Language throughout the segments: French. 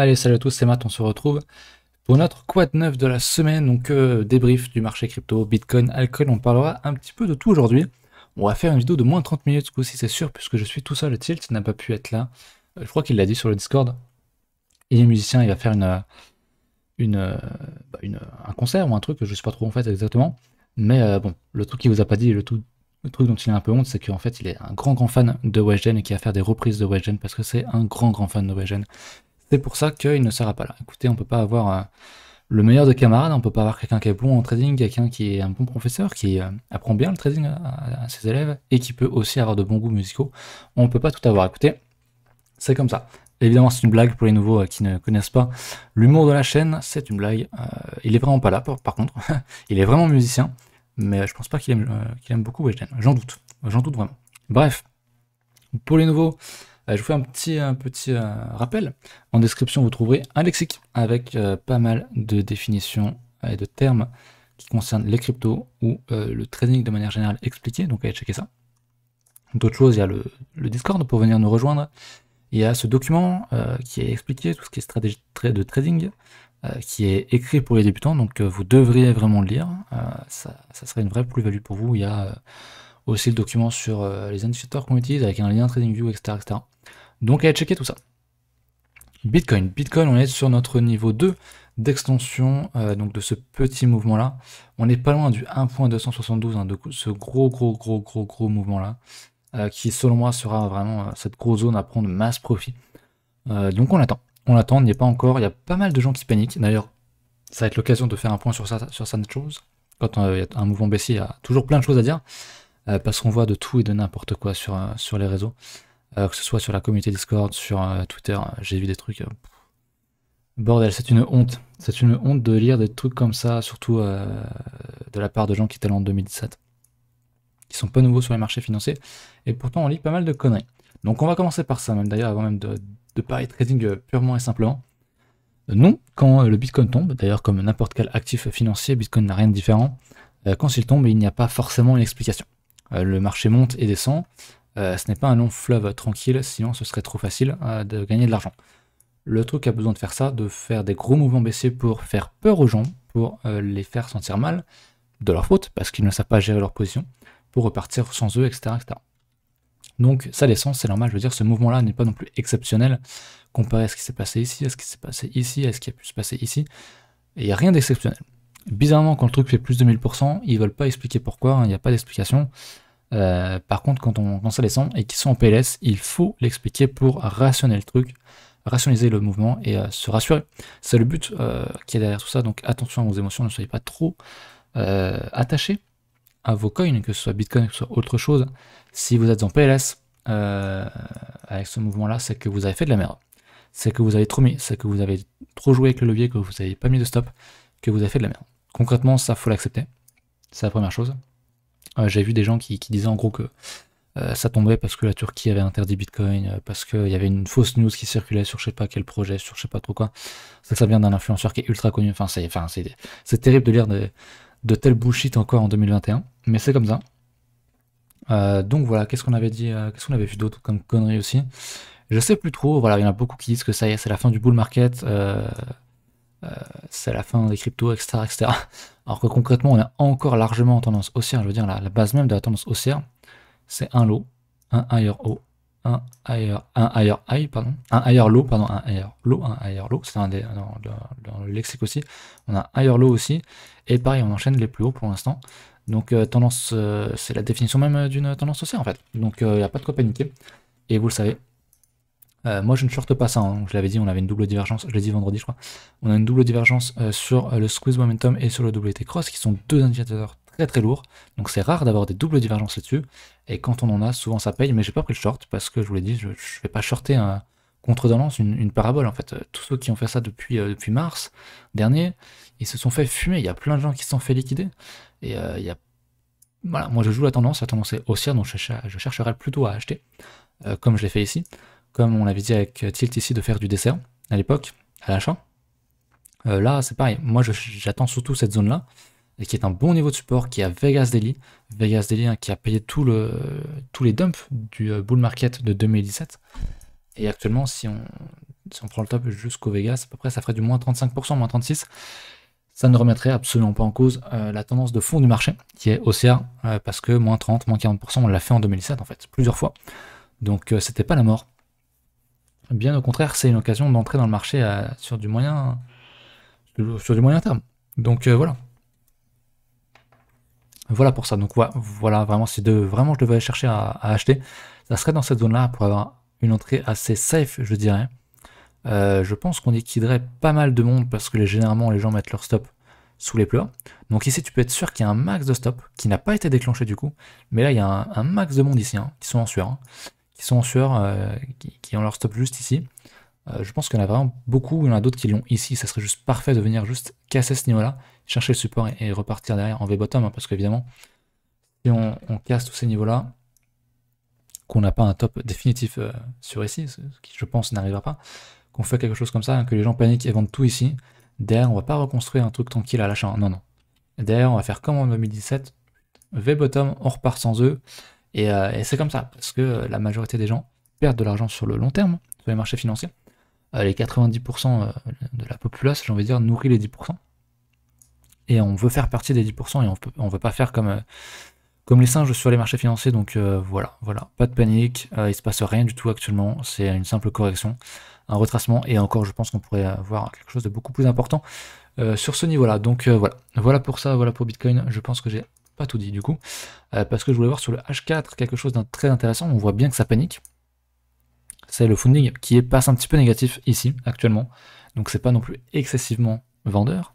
Allez, salut à tous, c'est Matt, on se retrouve pour notre quad 9 de la semaine, donc euh, débrief du marché crypto, Bitcoin, alcool, on parlera un petit peu de tout aujourd'hui. On va faire une vidéo de moins de 30 minutes, ce coup c'est sûr, puisque je suis tout seul, le Tilt n'a pas pu être là. Euh, je crois qu'il l'a dit sur le Discord. Il est musicien, il va faire une, euh, bah, une, un concert ou un truc, je sais pas trop en fait exactement. Mais bon, le truc qu'il vous a pas dit, le, tout, le truc dont il a un peu honte, c'est qu'en fait il est un grand grand fan de Westgen et qui va faire des reprises de Westgen parce que c'est un grand grand fan de Weshden. C'est pour ça qu'il ne sera pas là. Écoutez, on peut pas avoir euh, le meilleur de camarades, on peut pas avoir quelqu'un qui est bon en trading, quelqu'un qui est un bon professeur, qui euh, apprend bien le trading à, ses élèves et qui peut aussi avoir de bons goûts musicaux. On peut pas tout avoir. Écoutez, c'est comme ça. Évidemment, c'est une blague pour les nouveaux euh, qui ne connaissent pas l'humour de la chaîne. C'est une blague. il est vraiment pas là, par, contre. il est vraiment musicien, mais je pense pas qu'il aime, beaucoup Weshden. J'en doute. J'en doute vraiment. Bref, pour les nouveaux, euh, je vous fais un petit, petit euh, rappel. En description, vous trouverez un lexique avec euh, pas mal de définitions et de termes qui concernent les cryptos ou le trading de manière générale expliqué, donc allez checker ça. D'autres choses, il y a le, Discord pour venir nous rejoindre. Il y a ce document qui est expliqué, tout ce qui est stratégie de trading, qui est écrit pour les débutants, donc vous devriez vraiment le lire. ça, ça serait une vraie plus-value pour vous. Il y a aussi le document sur euh, les indicateurs qu'on utilise avec un lien TradingView, etc., etc. Donc allez checker tout ça. Bitcoin. Bitcoin, on est sur notre niveau 2 d'extension euh, donc de ce petit mouvement là. On n'est pas loin du 1.272, hein, de ce gros gros gros gros gros mouvement là, euh, qui selon moi sera vraiment cette grosse zone à prendre masse profit. donc on attend. On attend, on n'y est pas encore. Il y a pas mal de gens qui paniquent. D'ailleurs, ça va être l'occasion de faire un point sur ça, sur certaines choses. Quand il y a un mouvement baissier, il y a toujours plein de choses à dire. Euh, parce qu'on voit de tout et de n'importe quoi sur, euh, sur les réseaux, euh, que ce soit sur la communauté Discord, sur Twitter, j'ai vu des trucs. bordel, c'est une honte. C'est une honte de lire des trucs comme ça, surtout de la part de gens qui étaient en 2017, qui sont pas nouveaux sur les marchés financiers, et pourtant on lit pas mal de conneries. Donc on va commencer par ça, même d'ailleurs, avant même de, de parler trading purement et simplement. Non, quand le Bitcoin tombe, d'ailleurs comme n'importe quel actif financier, Bitcoin n'a rien de différent, quand il tombe, il n'y a pas forcément une explication. Euh, le marché monte et descend. Euh, ce n'est pas un long fleuve tranquille, sinon ce serait trop facile euh, de gagner de l'argent. Le truc a besoin de faire ça, de faire des gros mouvements baissiers pour faire peur aux gens, pour les faire sentir mal, de leur faute, parce qu'ils ne savent pas gérer leur position, pour repartir sans eux, etc. Donc ça descend, c'est normal, je veux dire, ce mouvement-là n'est pas non plus exceptionnel comparé à ce qui s'est passé ici, à ce qui s'est passé ici, à ce qui a pu se passer ici. Il n'y a rien d'exceptionnel. Bizarrement, quand le truc fait plus de 1000%, ils veulent pas expliquer pourquoi, hein, il n'y a pas d'explication. Euh, par contre, quand, on, quand ça descend et qu'ils sont en PLS, il faut l'expliquer pour rationner le truc, rationaliser le mouvement et euh, se rassurer. C'est le but euh, qui est derrière tout ça, donc attention à vos émotions, ne soyez pas trop attachés à vos coins, que ce soit Bitcoin, ou autre chose. Si vous êtes en PLS avec ce mouvement-là, c'est que vous avez fait de la merde. C'est que vous avez trop mis, c'est que vous avez trop joué avec le levier, que vous n'avez pas mis de stop que vous avez fait de la merde. Concrètement, ça, faut l'accepter. C'est la première chose. Euh, j'ai vu des gens qui, disaient en gros que euh, ça tombait parce que la Turquie avait interdit Bitcoin, euh, parce qu'il y avait une fausse news qui circulait sur je sais pas quel projet, sur je sais pas trop quoi. Ça, ça vient d'un influenceur qui est ultra connu. Enfin, c'est terrible de lire de, telles bullshit encore en 2021, mais c'est comme ça. donc voilà, qu'est-ce qu'on avait dit, qu'est-ce qu'on avait vu d'autre comme conneries aussi Je sais plus trop, voilà, il y en a beaucoup qui disent que ça y est, c'est la fin du bull market, euh, euh, c'est la fin des cryptos, etc., etc. Alors que concrètement, on a encore largement en tendance haussière. Je veux dire, la, base même de la tendance haussière, c'est un lot, un higher low, un higher, un higher high, pardon, un higher low, pardon, un higher low, un higher low. C'est dans, dans, le lexique aussi. On a un higher low aussi. Et pareil, on enchaîne les plus hauts pour l'instant. Donc euh, tendance, euh, c'est la définition même d'une tendance haussière en fait. Donc il n'y a pas de quoi paniquer. Et vous le savez, euh, moi, je ne shorte pas ça. Hein. Je l'avais dit, on avait une double divergence. Je l'ai dit vendredi, je crois. On a une double divergence euh, sur euh, le squeeze momentum et sur le WT cross, qui sont deux indicateurs très très lourds. Donc, c'est rare d'avoir des doubles divergences là-dessus. Et quand on en a, souvent ça paye. Mais j'ai pas pris le short parce que je vous l'ai dit, je ne vais pas shorter un contre tendance une, parabole en fait. Tous ceux qui ont fait ça depuis, depuis mars dernier, ils se sont fait fumer. Il y a plein de gens qui se sont fait liquider. Et il y a voilà, moi je joue la tendance, la tendance est haussière, donc je, chercherai plutôt à acheter, comme je l'ai fait ici comme on l'avait dit avec Tilt ici, de faire du dessert à l'époque, à l'achat. Euh, là, c'est pareil. Moi, j'attends surtout cette zone-là, et qui est un bon niveau de support, qui a Vegas Daily. Vegas Daily hein, qui a payé tout le, tous les dumps du euh, bull market de 2017. Et actuellement, si on, prend le top jusqu'au Vegas, à peu près, ça ferait du moins 35%, moins 36%. Ça ne remettrait absolument pas en cause euh, la tendance de fond du marché, qui est haussière, parce que moins 30, moins 40%, on l'a fait en 2017, en fait, plusieurs fois. Donc, c'était pas la mort. Bien au contraire, c'est une occasion d'entrer dans le marché sur, du moyen, sur du moyen terme. Donc euh, voilà. Voilà pour ça. Donc voilà, vraiment, si de, vraiment je devais chercher à, acheter, ça serait dans cette zone-là pour avoir une entrée assez safe, je dirais. Euh, je pense qu'on liquiderait pas mal de monde parce que généralement les gens mettent leur stop sous les pleurs. Donc ici, tu peux être sûr qu'il y a un max de stop qui n'a pas été déclenché du coup. Mais là, il y a un, max de monde ici, hein, qui sont en sueur. Hein qui sont en sueur, euh, qui, ont leur stop juste ici. Euh, je pense qu'il y en a vraiment beaucoup, il y en a d'autres qui l'ont ici, ça serait juste parfait de venir juste casser ce niveau-là, chercher le support et, repartir derrière en V-bottom, hein, parce qu'évidemment, si on, casse tous ces niveaux-là, qu'on n'a pas un top définitif euh, sur ici, ce qui je pense n'arrivera pas, qu'on fait quelque chose comme ça, que les gens paniquent et vendent tout ici, derrière on va pas reconstruire un truc tranquille à l'achat, hein. non non. Derrière on va faire comme en 2017, V-bottom, on repart sans eux, euh, et, c'est comme ça, parce que euh, la majorité des gens perdent de l'argent sur le long terme, hein, sur les marchés financiers. Euh, les 90% de la populace, j'ai envie de dire, nourrit les 10%. Et on veut faire partie des 10% et on, ne veut pas faire comme, comme les singes sur les marchés financiers. Donc voilà, voilà, pas de panique, il se passe rien du tout actuellement, c'est une simple correction, un retracement. Et encore, je pense qu'on pourrait avoir quelque chose de beaucoup plus important sur ce niveau-là. Donc voilà, voilà pour ça, voilà pour Bitcoin. Je pense que j'ai pas tout dit du coup, euh, parce que je voulais voir sur le H4 quelque chose d'un très intéressant. On voit bien que ça panique. C'est le funding qui est, passe un petit peu négatif ici actuellement, donc c'est pas non plus excessivement vendeur,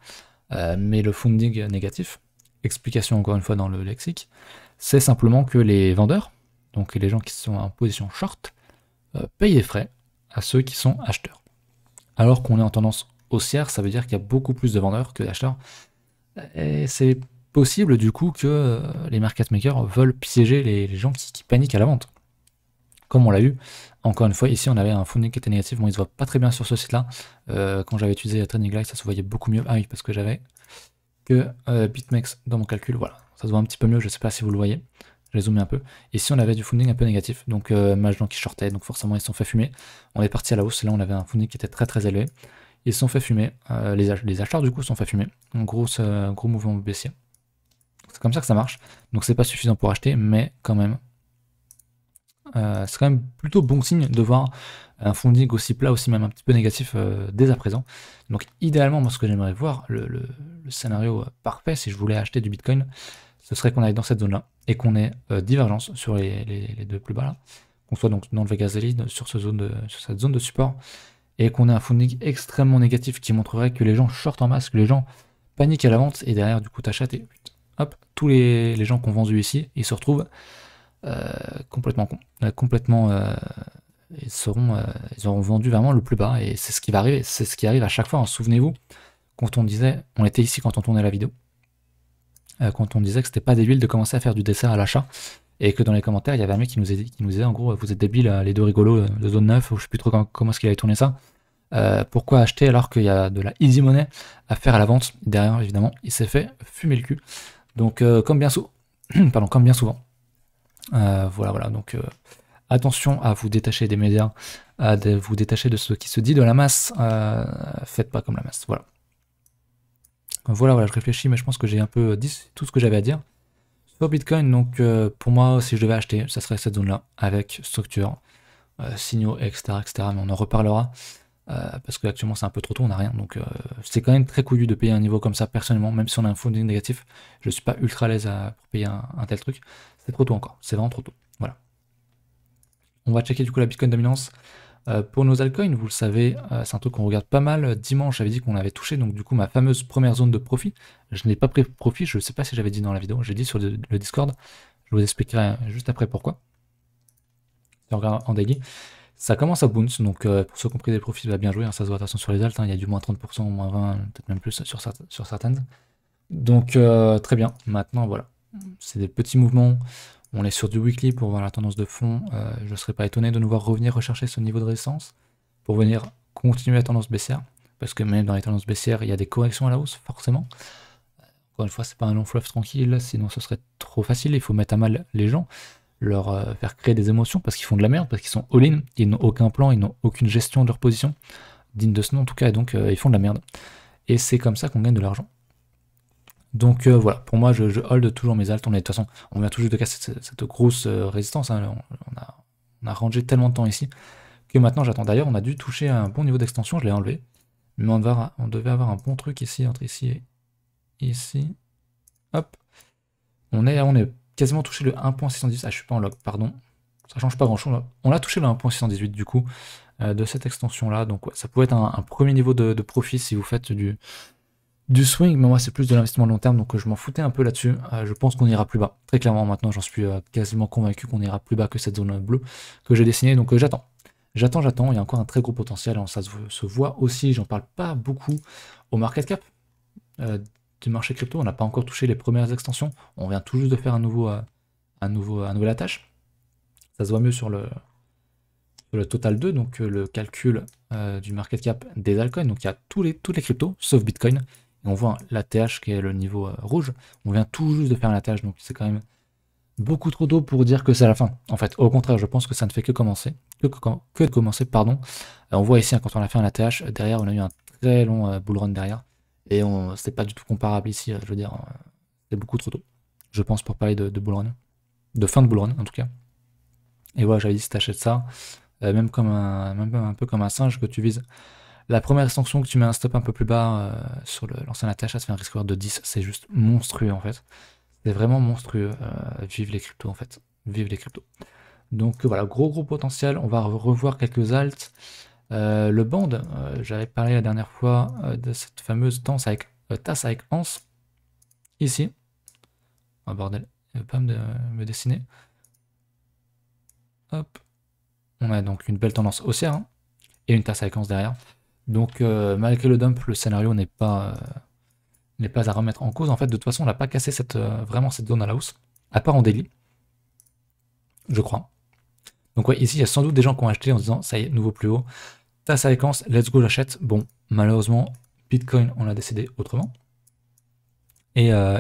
euh, mais le funding négatif, explication encore une fois dans le lexique, c'est simplement que les vendeurs, donc les gens qui sont en position short, euh, payent des frais à ceux qui sont acheteurs. Alors qu'on est en tendance haussière, ça veut dire qu'il y a beaucoup plus de vendeurs que d'acheteurs. Et c'est possible du coup que euh, les market makers veulent piéger les, gens qui, paniquent à la vente. Comme on l'a eu, encore une fois, ici on avait un funding qui était négatif, bon il se voit pas très bien sur ce site-là. Euh, quand j'avais utilisé Trading Live, ça se voyait beaucoup mieux. Ah oui, parce que j'avais que euh, BitMEX dans mon calcul, voilà. Ça se voit un petit peu mieux, je sais pas si vous le voyez. je vais zoomer un peu. Ici on avait du funding un peu négatif, donc euh, qui sortait, donc forcément ils se sont fait fumer. On est parti à la hausse, là on avait un funding qui était très très élevé. Ils se sont fait fumer, les, achats acheteurs du coup se sont fait fumer. Gros, gros mouvement baissier. C'est comme ça que ça marche. Donc c'est pas suffisant pour acheter, mais quand même. Euh, c'est quand même plutôt bon signe de voir un funding aussi plat, aussi même un petit peu négatif euh, dès à présent. Donc idéalement, moi ce que j'aimerais voir, le, scénario euh, parfait, si je voulais acheter du Bitcoin, ce serait qu'on aille dans cette zone-là et qu'on ait divergence sur les, deux plus bas là. Qu'on soit donc dans le Vegas Elite, sur, ce zone cette zone de support, et qu'on ait un funding extrêmement négatif qui montrerait que les gens shortent en masse, que les gens paniquent à la vente, et derrière du coup t'achètes et hop, tous les, gens qui ont vendu ici, ils se retrouvent euh, complètement con, euh, complètement, euh, ils seront, ils auront vendu vraiment le plus bas et c'est ce qui va arriver, c'est ce qui arrive à chaque fois. Hein. Souvenez-vous quand on disait, on était ici quand on tournait la vidéo, quand on disait que c'était pas débile de commencer à faire du dessert à l'achat et que dans les commentaires il y avait un mec qui nous, qui nous disait en gros vous êtes débiles les deux rigolos de zone 9 ou je sais plus trop comment, est-ce qu'il avait tourné ça. pourquoi acheter alors qu'il y a de la easy money à faire à la vente Derrière, évidemment, il s'est fait fumer le cul. Donc, euh, comme, bien Pardon, comme bien souvent. Euh, voilà, voilà. Donc, euh, attention à vous détacher des médias, à vous détacher de ce qui se dit de la masse. faites pas comme la masse. Voilà. Voilà, voilà, je réfléchis, mais je pense que j'ai un peu dit tout ce que j'avais à dire. Sur Bitcoin, donc, pour moi, si je devais acheter, ça serait cette zone-là, avec structure, signaux, etc., etc. Mais on en reparlera. Euh, parce que actuellement c'est un peu trop tôt, on n'a rien. Donc euh, c'est quand même très couillu de payer un niveau comme ça personnellement, même si on a un funding négatif. Je ne suis pas ultra à l'aise pour payer un, tel truc. C'est trop tôt encore, c'est vraiment trop tôt. Voilà. On va checker du coup la Bitcoin dominance. Euh, pour nos altcoins, vous le savez, c'est un truc qu'on regarde pas mal. Dimanche, j'avais dit qu'on avait touché, donc du coup, ma fameuse première zone de profit. Je n'ai pas pris profit, je ne sais pas si j'avais dit dans la vidéo, j'ai dit sur le, Discord. Je vous expliquerai juste après pourquoi. regarde en daily. Ça commence à bounce, donc euh, pour ceux qui ont pris des profils, va bah, bien joué, hein, ça se voit attention sur les altes, hein, il y a du moins 30%, moins 20, peut-être même plus sur, sur certaines. Donc euh, très bien, maintenant voilà, c'est des petits mouvements, on est sur du weekly pour voir la tendance de fond, euh, je ne serais pas étonné de nous voir revenir rechercher ce niveau de résistance pour venir continuer la tendance baissière, parce que même dans les tendances baissières, il y a des corrections à la hausse, forcément. Encore une fois, c'est pas un long fleuve tranquille, sinon ce serait trop facile, il faut mettre à mal les gens leur euh, faire créer des émotions parce qu'ils font de la merde, parce qu'ils sont all-in, ils n'ont aucun plan, ils n'ont aucune gestion de leur position, digne de ce nom en tout cas, et donc euh, ils font de la merde. Et c'est comme ça qu'on gagne de l'argent. Donc euh, voilà, pour moi, je, hold toujours mes altes. On est, de toute façon, on vient toujours de casser cette, grosse résistance. Hein. On, a, on, rangé tellement de temps ici que maintenant j'attends. D'ailleurs, on a dû toucher un bon niveau d'extension, je l'ai enlevé. Mais on, on devait avoir un bon truc ici, entre ici et ici. Hop. On est, on est quasiment touché le 1.610. Ah, je suis pas en log, pardon. Ça change pas grand chose. Hein. On l'a touché le 1.618 du coup euh, de cette extension là. Donc ça pourrait être un, premier niveau de, profit si vous faites du, du swing. Mais moi, c'est plus de l'investissement long terme. Donc euh, je m'en foutais un peu là-dessus. Euh, je pense qu'on ira plus bas. Très clairement, maintenant, j'en suis quasiment convaincu qu'on ira plus bas que cette zone bleue que j'ai dessinée. Donc j'attends. J'attends, j'attends. Il y a encore un très gros potentiel. Hein. Ça se, voit aussi. J'en parle pas beaucoup au market cap marché crypto. On n'a pas encore touché les premières extensions. On vient tout juste de faire un nouveau, euh, un nouveau, un nouvel attache. Ça se voit mieux sur le, le total 2, donc euh, le calcul euh, du market cap des altcoins. Donc il y a tous les, toutes les cryptos, sauf Bitcoin. Et on voit la th qui est le niveau rouge. On vient tout juste de faire un tâche donc c'est quand même beaucoup trop d'eau pour dire que c'est la fin. En fait, au contraire, je pense que ça ne fait que commencer. Que, que, que commencer, pardon. on voit ici, hein, quand on a fait un ATH, derrière, on a eu un très long bull run derrière. Et on, c'est pas du tout comparable ici, euh, je veux dire, euh, c'est beaucoup trop tôt, je pense, pour parler de, de Bullrun. De fin de Bullrun, en tout cas. Et voilà, j'avais dit, si t'achètes ça, euh, même, comme un, un peu comme un singe que tu vises, la première sanction que tu mets un stop un peu plus bas sur l'ancien attache, ça fait un risque de 10, c'est juste monstrueux, en fait. C'est vraiment monstrueux. vive les cryptos, en fait. Vive les cryptos. Donc voilà, gros gros potentiel. On va revoir quelques alts. Euh, le band, euh, j'avais parlé la dernière fois euh, de cette fameuse danse avec, tasse avec anse, Ici. un oh, bordel, il veut pas me, dessiner. Hop. On a donc une belle tendance haussière hein, et une tasse avec ans derrière. Donc malgré le dump, le scénario n'est pas n'est pas à remettre en cause. En fait, de toute façon, on n'a pas cassé cette, vraiment cette zone à la hausse, à part en délit. Je crois. Donc ouais, ici, il y a sans doute des gens qui ont acheté en se disant, ça y est, nouveau plus haut sa séquence, let's go, j'achète. Bon, malheureusement, Bitcoin, on l'a décidé autrement. Et, euh,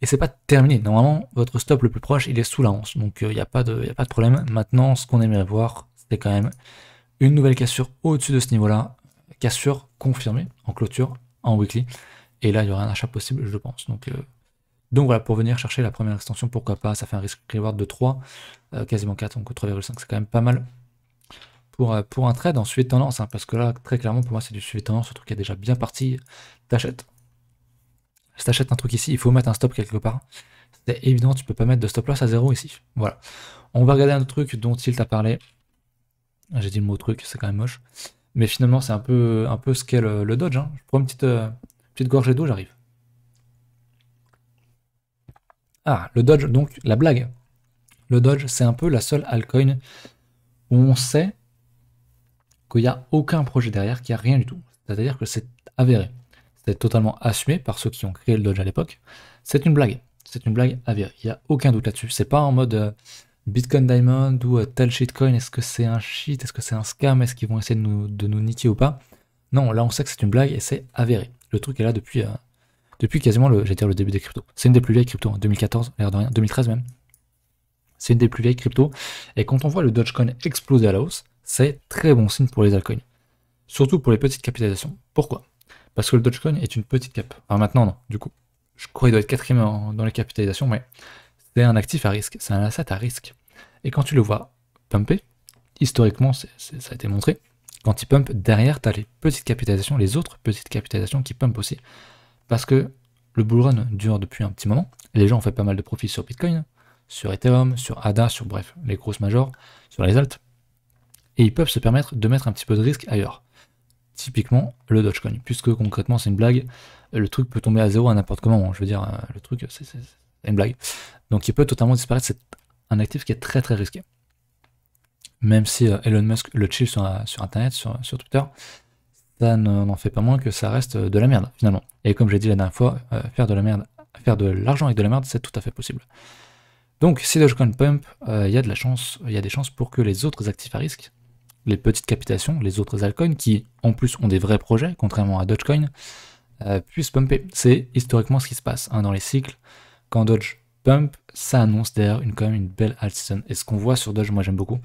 et c'est pas terminé. Normalement, votre stop le plus proche, il est sous la hanche. Donc, il euh, n'y a, pas de, pas de problème. Maintenant, ce qu'on aimerait voir, c'est quand même une nouvelle cassure au-dessus de ce niveau-là. Cassure confirmée en clôture, en weekly. Et là, il y aura un achat possible, je pense. Donc, euh, donc voilà, pour venir chercher la première extension, pourquoi pas, ça fait un risque reward de 3, quasiment 4, donc 3,5, c'est quand même pas mal. Euh, pour, un trade en suivi tendance, hein, parce que là, très clairement, pour moi, c'est du suivi tendance, ce truc est déjà bien parti, t'achètes. Si t'achètes un truc ici, il faut mettre un stop quelque part. C'est évident, tu peux pas mettre de stop loss à zéro ici. Voilà. On va regarder un autre truc dont il t'a parlé. J'ai dit le mot truc, c'est quand même moche. Mais finalement, c'est un peu, un peu ce qu'est le, Dodge. Hein. Je prends une petite, euh, petite gorgée d'eau, j'arrive. Ah, le Dodge, donc la blague. Le Dodge, c'est un peu la seule altcoin où on sait qu'il n'y a aucun projet derrière, qu'il n'y a rien du tout. C'est-à-dire que c'est avéré. C'est totalement assumé par ceux qui ont créé le Doge à l'époque. C'est une blague. C'est une blague avérée. Il n'y a aucun doute là-dessus. C'est pas en mode euh, Bitcoin Diamond ou euh, tel shitcoin, est-ce que c'est un shit, est-ce que c'est un scam, est-ce qu'ils vont essayer de nous, de niquer ou pas. Non, là on sait que c'est une blague et c'est avéré. Le truc est là depuis, euh, depuis quasiment le, le début des cryptos. C'est une des plus vieilles cryptos, en hein. 2014, l'air de rien, 2013 même. C'est une des plus vieilles cryptos. Et quand on voit le Dogecoin exploser à la hausse, c'est très bon signe pour les altcoins. Surtout pour les petites capitalisations. Pourquoi Parce que le Dogecoin est une petite cap. Alors maintenant non, du coup. Je crois qu'il doit être quatrième dans les capitalisations, mais c'est un actif à risque, c'est un asset à risque. Et quand tu le vois pumper, historiquement, ça a été montré, quand il pump, derrière, tu as les petites capitalisations, les autres petites capitalisations qui pumpent aussi. Parce que le bull run dure depuis un petit moment, les gens ont fait pas mal de profits sur Bitcoin, sur Ethereum, sur ADA, sur bref, les grosses majors, sur les altes et ils peuvent se permettre de mettre un petit peu de risque ailleurs. Typiquement le Dogecoin, puisque concrètement c'est une blague, le truc peut tomber à zéro à n'importe comment. Je veux dire, euh, le truc c'est une blague. Donc il peut totalement disparaître, c'est un actif qui est très très risqué. Même si euh, Elon Musk le chill sur, euh, internet, sur, Twitter, ça n'en fait pas moins que ça reste de la merde finalement. Et comme j'ai dit la dernière fois, faire de la merde, faire de l'argent avec de la merde, c'est tout à fait possible. Donc si Dogecoin pump, il y a de la chance, il y a des chances pour que les autres actifs à risque les petites capitations, les autres altcoins, qui en plus ont des vrais projets, contrairement à Dogecoin, euh, puissent pumper. C'est historiquement ce qui se passe hein, dans les cycles. Quand Doge pump, ça annonce d'ailleurs une, quand même une belle alt season. Et ce qu'on voit sur Doge, moi j'aime beaucoup,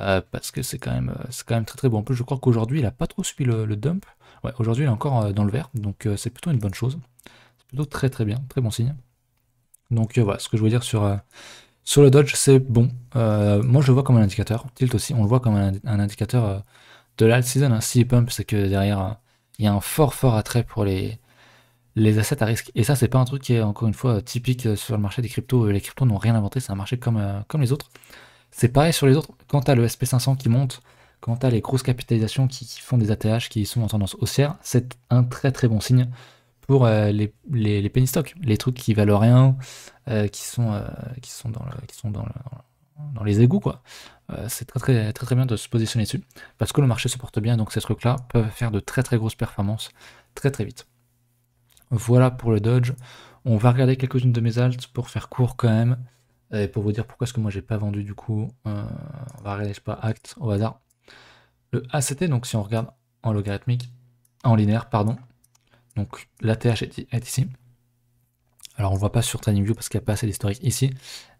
euh, parce que c'est quand, même, euh, quand même très très bon. En plus, je crois qu'aujourd'hui, il n'a pas trop subi le, dump. Ouais, aujourd'hui, il est encore dans le vert, donc c'est plutôt une bonne chose. C'est plutôt très très bien, très bon signe. Donc voilà, ce que je voulais dire sur, sur le dodge, c'est bon. Euh, moi, je le vois comme un indicateur. Tilt aussi, on le voit comme un, indicateur euh, de l'alt season. Hein. si il pump, c'est que derrière, euh, il y a un fort, fort attrait pour les, les assets à risque. Et ça, c'est pas un truc qui est encore une fois typique sur le marché des cryptos. Les cryptos n'ont rien inventé, c'est un marché comme, comme les autres. C'est pareil sur les autres. Quand à le SP500 qui monte, quand tu les grosses capitalisations qui, font des ATH qui sont en tendance haussière, c'est un très très bon signe. Euh, les, les, les, penny stocks, les trucs qui valent rien, euh, qui, sont, euh, qui sont dans qui sont dans, dans les égouts. quoi. c'est très, très, très très bien de se positionner dessus parce que le marché se porte bien, donc ces trucs-là peuvent faire de très très grosses performances très très vite. Voilà pour le Dodge. On va regarder quelques-unes de mes altes pour faire court quand même. Et pour vous dire pourquoi est-ce que moi j'ai pas vendu du coup, on va regarder, pas, acte au hasard. Le ACT, donc si on regarde en logarithmique, en linéaire, pardon, donc la est, est ici. Alors on ne voit pas sur TradingView parce qu'il n'y a pas assez d'historique ici,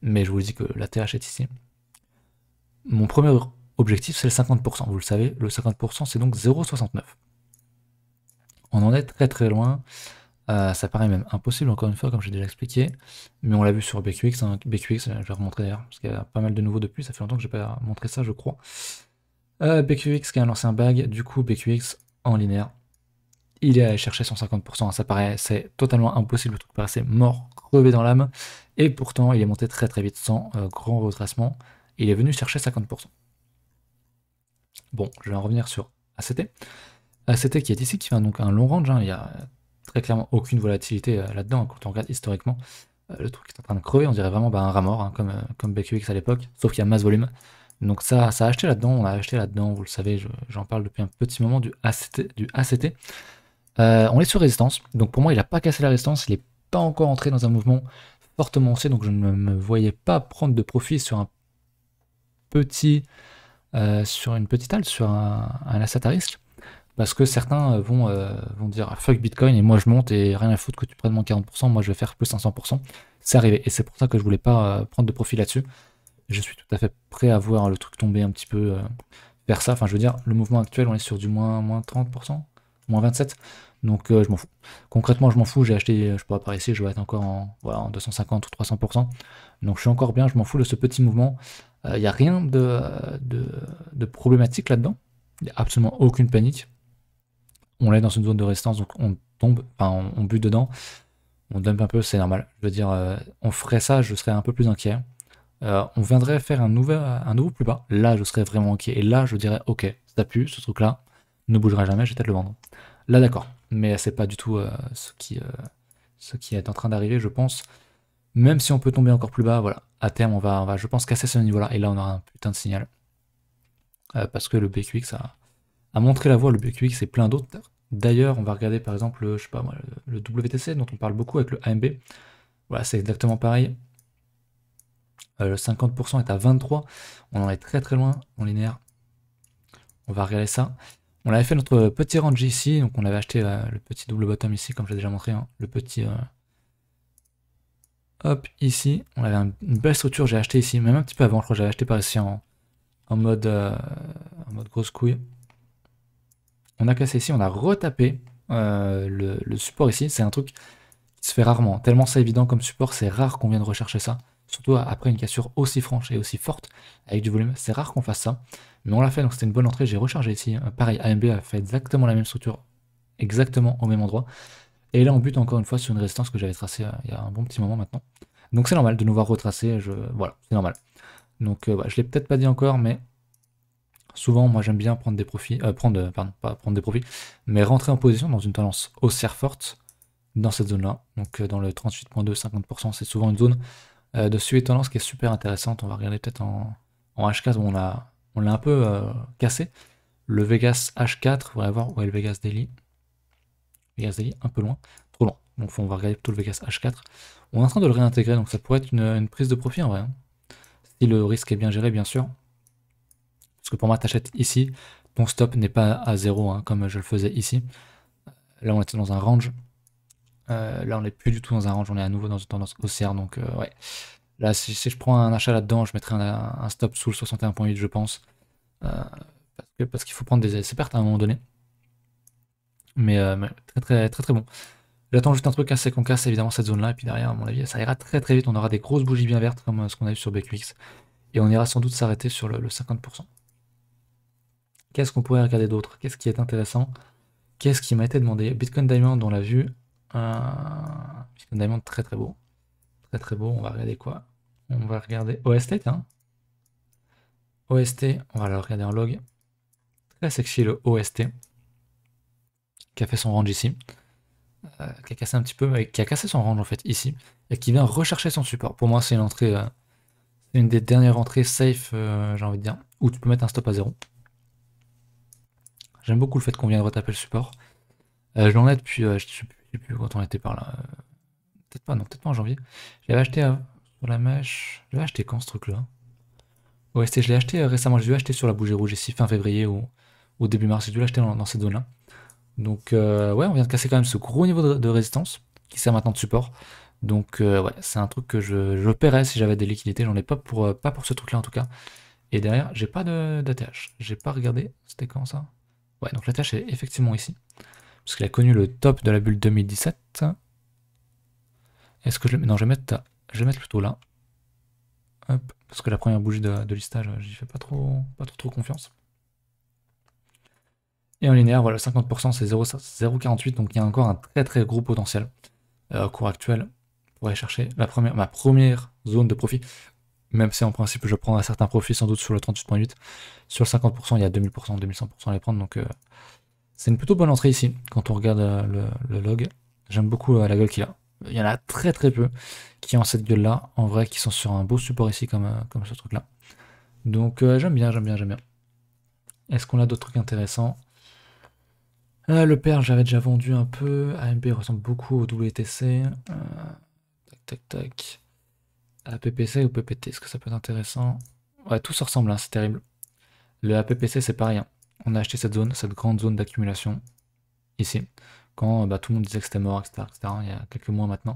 mais je vous dis que la TH est ici. Mon premier objectif, c'est le 50%. Vous le savez, le 50%, c'est donc 0,69. On en est très très loin. Euh, ça paraît même impossible, encore une fois, comme j'ai déjà expliqué. Mais on l'a vu sur BQX. Hein. BQX, je vais remontrer d'ailleurs, parce qu'il y a pas mal de nouveaux depuis. Ça fait longtemps que je n'ai pas montré ça, je crois. Euh, BQX qui a un un bug. Du coup, BQX en linéaire il est allé chercher 150%. Hein, ça paraît, c'est totalement impossible. Le truc paraissait mort, crevé dans l'âme. Et pourtant, il est monté très très vite sans euh, grand retracement. il est venu chercher 50%. Bon, je vais en revenir sur ACT. ACT qui est ici, qui fait donc un long range. Hein. Il n'y a très clairement aucune volatilité euh, là-dedans. Hein, quand on regarde historiquement, euh, le truc est en train de crever. On dirait vraiment bah, un rat comme, comme BQX à l'époque. Sauf qu'il y a masse volume. Donc ça, ça a acheté là-dedans, on a acheté là-dedans, vous le savez, j'en parle depuis un petit moment du ACT. Du ACT. Euh, on est sur résistance, donc pour moi il n'a pas cassé la résistance, il n'est pas encore entré dans un mouvement fortement haussé, donc je ne me voyais pas prendre de profit sur un petit, euh, sur une petite halte, sur un, asset à risque, parce que certains euh, vont, vont dire ah, fuck Bitcoin et moi je monte et rien à foutre que tu prennes mon 40%, moi je vais faire plus 500%, c'est arrivé et c'est pour ça que je voulais pas prendre de profit là-dessus. Je suis tout à fait prêt à voir le truc tomber un petit peu vers ça, enfin je veux dire, le mouvement actuel on est sur du moins, moins 30%, moins 27. Donc euh, je m'en fous. Concrètement, je m'en fous. J'ai acheté, je pourrais pas ici, je vais être encore en, voilà, en 250 ou 300%. Donc je suis encore bien, je m'en fous de ce petit mouvement. Il euh, n'y a rien de, problématique là-dedans. Il n'y a absolument aucune panique. On est dans une zone de résistance, donc on tombe, enfin on, bute dedans. On dump un peu, c'est normal. Je veux dire, euh, on ferait ça, je serais un peu plus inquiet. on viendrait faire un, nouvel, un nouveau plus bas. Là, je serais vraiment inquiet. Et là, je dirais, ok, ça pue, ce truc-là ne bougera jamais, je vais peut-être le vendre. Là, d'accord, mais c'est pas du tout euh, ce, qui, euh, ce qui est en train d'arriver, je pense. Même si on peut tomber encore plus bas, voilà, à terme, on va, je pense, casser ce niveau-là, et là, on aura un putain de signal. Euh, parce que le BQX a, a, montré la voie, le BQX et plein d'autres. D'ailleurs, on va regarder par exemple, le, je sais pas moi, le WTC dont on parle beaucoup avec le AMB. Voilà, c'est exactement pareil. le 50% est à 23. On en est très très loin en linéaire. On va regarder ça. On avait fait notre petit range ici, donc on avait acheté euh, le petit double bottom ici, comme je l'ai déjà montré, hein. le petit... Euh, hop, ici, on avait une belle structure, j'ai acheté ici, même un petit peu avant, je crois que j'avais acheté par ici en, euh, mode, grosse couille. On a cassé ici, on a retapé le, le, support ici, c'est un truc qui se fait rarement, tellement c'est évident comme support, c'est rare qu'on vienne rechercher ça surtout après une cassure aussi franche et aussi forte avec du volume. C'est rare qu'on fasse ça, mais on l'a fait, donc c'était une bonne entrée. J'ai rechargé ici. Euh, pareil, AMB a fait exactement la même structure, exactement au même endroit. Et là, on bute encore une fois sur une résistance que j'avais tracée euh, il y a un bon petit moment maintenant. Donc c'est normal de nous voir retracer. Je... Voilà, c'est normal. Donc euh, bah, je l'ai peut-être pas dit encore, mais souvent, moi j'aime bien prendre des profits, prendre, pardon, pas prendre des profits, mais rentrer en position dans une tendance haussière forte dans cette zone-là. Donc dans le 38.2, 50%, c'est souvent une zone euh, de suivre tendance qui est super intéressante. On va regarder peut-être en, H4, on l'a on un peu euh, cassé. Le Vegas H4, vous allez voir où est le Vegas Daily. Vegas Daily, un peu loin, trop loin. Donc on va regarder plutôt le Vegas H4. On est en train de le réintégrer, donc ça pourrait être une, prise de profit en vrai. Hein. Si le risque est bien géré, bien sûr. Parce que pour moi, t'achètes ici, ton stop n'est pas à zéro, hein, comme je le faisais ici. Là, on était dans un range. Euh, là, on n'est plus du tout dans un range, on est à nouveau dans une tendance haussière. Donc, euh, ouais. Là, si, je prends un achat là-dedans, je mettrai un, stop sous le 61.8, je pense. Euh, parce qu'il faut prendre des, pertes à un moment donné. Mais, très, très, très, très bon. J'attends juste un truc assez qu'on casse évidemment cette zone-là. Et puis derrière, à mon avis, ça ira très, très vite. On aura des grosses bougies bien vertes comme ce qu'on a eu sur BQX. Et on ira sans doute s'arrêter sur le, le 50%. Qu'est-ce qu'on pourrait regarder d'autre Qu'est-ce qui est intéressant Qu'est-ce qui m'a été demandé Bitcoin Diamond, on l'a vu. Euh, une Diamond très très beau. Très très beau, on va regarder quoi On va regarder OST, OST, on va le regarder en log. Très sexy le OST, qui a fait son range ici. Euh, qui a cassé un petit peu, mais qui a cassé son range en fait ici, et qui vient rechercher son support. Pour moi, c'est une entrée, C'est euh, une des dernières entrées safe, j'ai envie de dire, où tu peux mettre un stop à zéro. J'aime beaucoup le fait qu'on vienne retaper le support. je l'en ai depuis, je suis sais plus quand on était par là. Euh, peut-être pas, non, peut-être pas en janvier. Je acheté euh, sur la mèche. Je acheté quand ce truc-là Ouais, je l'ai acheté euh, récemment. j'ai dû acheté sur la bougie rouge ici, fin février ou, au début mars. J'ai dû l'acheter dans, cette zone là Donc, ouais, on vient de casser quand même ce gros niveau de, résistance qui sert maintenant de support. Donc, ouais, c'est un truc que je, paierais si j'avais des liquidités. J'en ai pas pour, pas pour ce truc-là en tout cas. Et derrière, j'ai pas d'ATH. J'ai pas regardé. C'était quand ça Ouais, donc l'ATH est effectivement ici parce qu'il a connu le top de la bulle 2017. Est-ce que je le... Non, je vais, mettre, je vais plutôt là. parce que la première bougie de, de listage, euh, j'y fais pas trop, pas trop, trop confiance. Et en linéaire, voilà, 50% c'est 0,48, donc il y a encore un très très gros potentiel. Euh, au cours actuel, pour aller chercher la première, ma première zone de profit, même si en principe je prends un certain profit sans doute sur le 38.8, sur le 50%, il y a 2000%, 2100% à les prendre, donc euh, c'est une plutôt bonne entrée ici, quand on regarde euh, le, log. J'aime beaucoup euh, la gueule qu'il a. Il y en a très très peu qui ont cette gueule-là, en vrai, qui sont sur un beau support ici, comme, euh, comme ce truc-là. Donc j'aime bien, j'aime bien, j'aime bien. Est-ce qu'on a d'autres trucs intéressants Le père, j'avais déjà vendu un peu. AMP ressemble beaucoup au WTC. tac, tac, tac. APPC ou PPT, est-ce que ça peut être intéressant Ouais, tout se ressemble, hein, c'est terrible. Le APPC, c'est pas rien on a acheté cette zone, cette grande zone d'accumulation, ici, quand bah, tout le monde disait que c'était mort, etc., il y a quelques mois maintenant,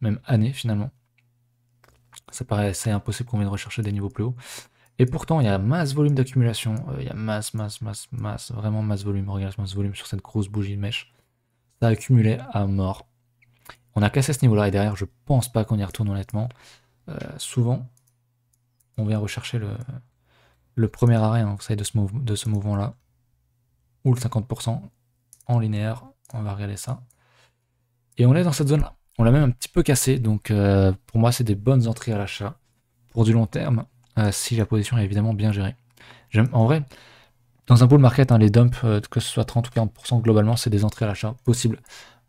même année, finalement. Ça paraît assez impossible qu'on vienne rechercher des niveaux plus hauts. Et pourtant, il y a masse volume d'accumulation, euh, il y a masse, masse, masse, masse, vraiment masse volume, regarde masse volume sur cette grosse bougie de mèche. Ça a accumulé à mort. On a cassé ce niveau-là, et derrière, je pense pas qu'on y retourne honnêtement. Euh, souvent, on vient rechercher le, premier arrêt, hein, vous savez, de ce mouvement-là ou le 50% en linéaire. On va regarder ça. Et on est dans cette zone-là. On l'a même un petit peu cassé, donc euh, pour moi, c'est des bonnes entrées à l'achat pour du long terme, euh, si la position est évidemment bien gérée. En vrai, dans un bull market, hein, les dumps, euh, que ce soit 30 ou 40%, globalement, c'est des entrées à l'achat possibles.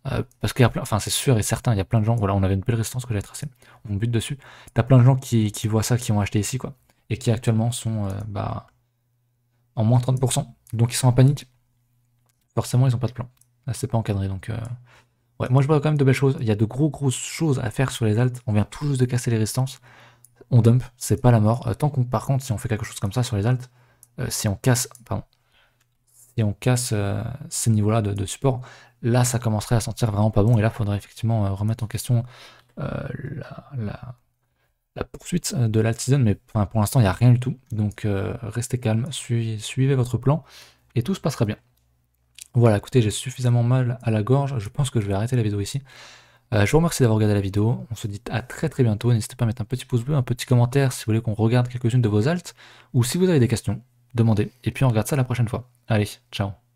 parce qu'il y a plein, enfin c'est sûr et certain, il y a plein de gens, voilà, on avait une belle résistance que j'avais tracée, on bute dessus. T'as plein de gens qui, voient ça, qui ont acheté ici, quoi, et qui actuellement sont bah, en moins 30%, donc ils sont en panique forcément, ils n'ont pas de plan. Là, c'est pas encadré, donc... Euh, ouais, moi, je vois quand même de belles choses. Il y a de gros, grosses choses à faire sur les altes. On vient tout juste de casser les résistances. On dump, c'est pas la mort. Euh, tant qu'on, par contre, si on fait quelque chose comme ça sur les altes, euh, si on casse... Pardon. Si on casse ces niveaux-là de, support, là, ça commencerait à sentir vraiment pas bon. Et là, il faudrait effectivement remettre en question la, poursuite de l'alt season, mais pour, l'instant, il n'y a rien du tout. Donc, restez calme, suivez votre plan et tout se passera bien. Voilà, écoutez, j'ai suffisamment mal à la gorge, je pense que je vais arrêter la vidéo ici. Euh, je vous remercie d'avoir regardé la vidéo, on se dit à très très bientôt, n'hésitez pas à mettre un petit pouce bleu, un petit commentaire si vous voulez qu'on regarde quelques-unes de vos altes, ou si vous avez des questions, demandez, et puis on regarde ça la prochaine fois. Allez, ciao